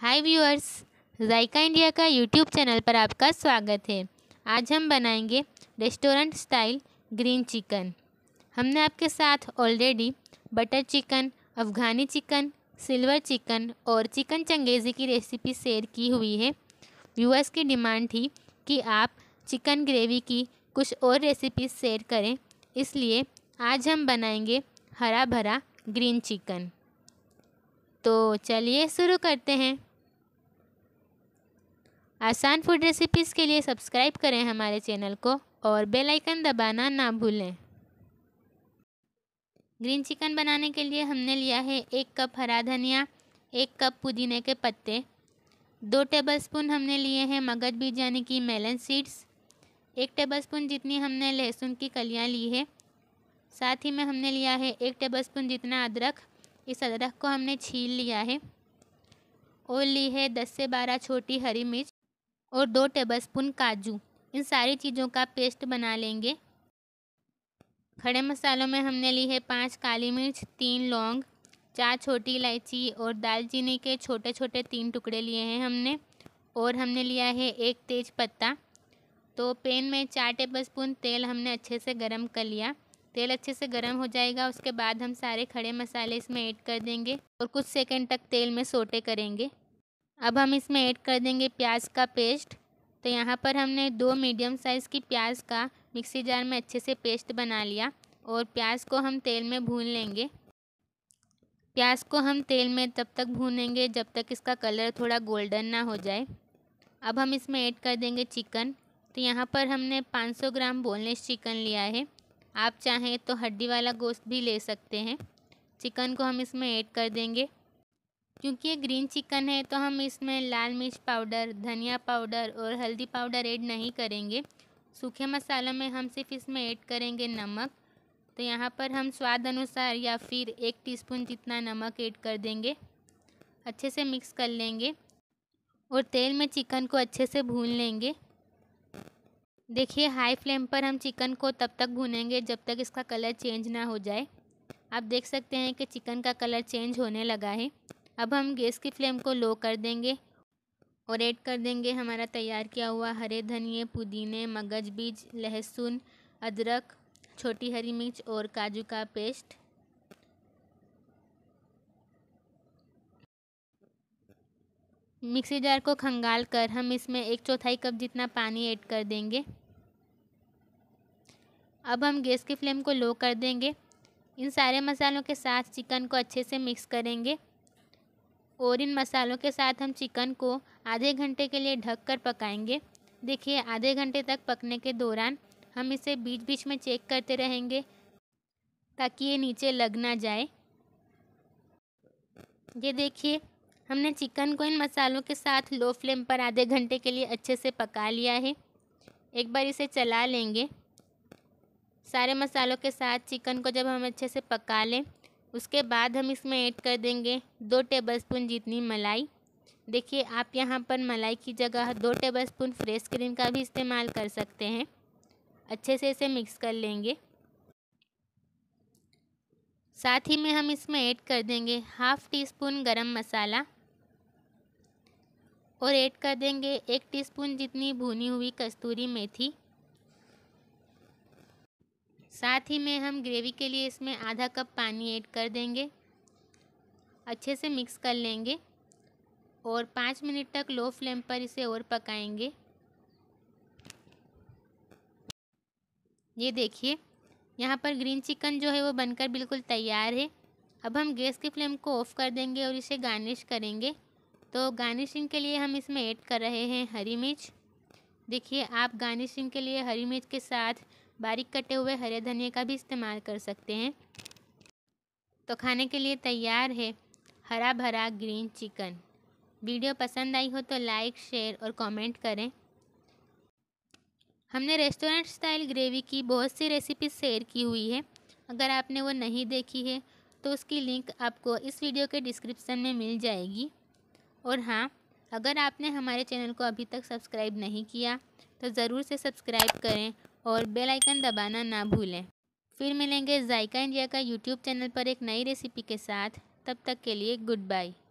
हाय viewers Zaika India का YouTube channel पर आपका स्वागत है आज हम बनाएंगे रेस्टोरेंट स्टाइल ग्रीन चिकन हमने आपके साथ already butter chicken Afghani chicken silver chicken और चिकन चंगेज़ी की रेसिपी शेयर की हुई है व्यूअर्स की डिमांड थी कि आप चिकन ग्रेवी की कुछ और रेसिपी शेयर करें इसलिए आज हम बनाएंगे हरा भरा ग्रीन चिकन तो चलिए शुरू करते हैं आसान फूड रेसिपीज़ के लिए सब्सक्राइब करें हमारे चैनल को और बेल आइकन दबाना ना भूलें ग्रीन चिकन बनाने के लिए हमने लिया है एक कप हरा धनिया एक कप पुदीने के पत्ते दो टेबलस्पून हमने लिए हैं मगध बीज यानी कि मेलन सीड्स एक टेबलस्पून जितनी हमने लहसुन की कलियाँ ली है साथ ही में हमने लिया है एक टेबलस्पून जितना अदरक इस अदरक को हमने छील लिया है और ली है दस से बारह छोटी हरी मिर्च और दो टेबलस्पून काजू इन सारी चीज़ों का पेस्ट बना लेंगे खड़े मसालों में हमने ली है पांच काली मिर्च तीन लौंग चार छोटी इलायची और दालचीनी के छोटे छोटे तीन टुकड़े लिए हैं हमने और हमने लिया है एक तेज पत्ता तो पैन में चार टेबलस्पून तेल हमने अच्छे से गरम कर लिया तेल अच्छे से गर्म हो जाएगा उसके बाद हम सारे खड़े मसाले इसमें ऐड कर देंगे और कुछ सेकंड तक तेल में सोटे करेंगे अब हम इसमें ऐड कर देंगे प्याज का पेस्ट तो यहाँ पर हमने दो मीडियम साइज़ की प्याज का मिक्सी जार में अच्छे से पेस्ट बना लिया और प्याज को हम तेल में भून लेंगे प्याज को हम तेल में तब तक भूनेंगे जब तक इसका कलर थोड़ा गोल्डन ना हो जाए अब हम इसमें ऐड कर देंगे चिकन तो यहाँ पर हमने 500 ग्राम बोनलेस चिकन लिया है आप चाहें तो हड्डी वाला गोश्त भी ले सकते हैं चिकन को हम इसमें ऐड कर देंगे क्योंकि ये ग्रीन चिकन है तो हम इसमें लाल मिर्च पाउडर धनिया पाउडर और हल्दी पाउडर ऐड नहीं करेंगे सूखे मसालों में हम सिर्फ इसमें ऐड करेंगे नमक तो यहाँ पर हम स्वाद अनुसार या फिर एक टीस्पून जितना नमक ऐड कर देंगे अच्छे से मिक्स कर लेंगे और तेल में चिकन को अच्छे से भून लेंगे देखिए हाई फ्लेम पर हम चिकन को तब तक भूनेंगे जब तक इसका कलर चेंज ना हो जाए आप देख सकते हैं कि चिकन का कलर चेंज होने लगा है अब हम गैस की फ्लेम को लो कर देंगे और ऐड कर देंगे हमारा तैयार किया हुआ हरे धनिए पुदीने मगज बीज लहसुन अदरक छोटी हरी मिर्च और काजू का पेस्ट मिक्सी जार को खंगाल कर हम इसमें एक चौथाई कप जितना पानी ऐड कर देंगे अब हम गैस की फ्लेम को लो कर देंगे इन सारे मसालों के साथ चिकन को अच्छे से मिक्स करेंगे और इन मसालों के साथ हम चिकन को आधे घंटे के लिए ढक कर पकाएंगे देखिए आधे घंटे तक पकने के दौरान हम इसे बीच बीच में चेक करते रहेंगे ताकि ये नीचे लग ना जाए ये देखिए हमने चिकन को इन मसालों के साथ लो फ्लेम पर आधे घंटे के लिए अच्छे से पका लिया है एक बार इसे चला लेंगे सारे मसालों के साथ चिकन को जब हम अच्छे से पका लें उसके बाद हम इसमें ऐड कर देंगे दो टेबलस्पून जितनी मलाई देखिए आप यहाँ पर मलाई की जगह दो टेबलस्पून फ्रेश क्रीम का भी इस्तेमाल कर सकते हैं अच्छे से इसे मिक्स कर लेंगे साथ ही में हम इसमें ऐड कर देंगे हाफ़ टी स्पून गरम मसाला और ऐड कर देंगे एक टीस्पून जितनी भुनी हुई कस्तूरी मेथी साथ ही में हम ग्रेवी के लिए इसमें आधा कप पानी ऐड कर देंगे अच्छे से मिक्स कर लेंगे और पाँच मिनट तक लो फ्लेम पर इसे और पकाएंगे ये देखिए यहाँ पर ग्रीन चिकन जो है वो बनकर बिल्कुल तैयार है अब हम गैस की फ्लेम को ऑफ़ कर देंगे और इसे गार्निश करेंगे तो गार्निशिंग के लिए हम इसमें ऐड कर रहे हैं हरी मिर्च देखिए आप गार्निशिंग के लिए हरी मिर्च के साथ बारीक कटे हुए हरे धनिया का भी इस्तेमाल कर सकते हैं तो खाने के लिए तैयार है हरा भरा ग्रीन चिकन वीडियो पसंद आई हो तो लाइक शेयर और कमेंट करें हमने रेस्टोरेंट स्टाइल ग्रेवी की बहुत सी रेसिपी शेयर की हुई है अगर आपने वो नहीं देखी है तो उसकी लिंक आपको इस वीडियो के डिस्क्रिप्शन में मिल जाएगी और हाँ अगर आपने हमारे चैनल को अभी तक सब्सक्राइब नहीं किया तो ज़रूर से सब्सक्राइब करें और बेल आइकन दबाना ना भूलें फिर मिलेंगे जायका इंडिया का यूट्यूब चैनल पर एक नई रेसिपी के साथ तब तक के लिए गुड बाय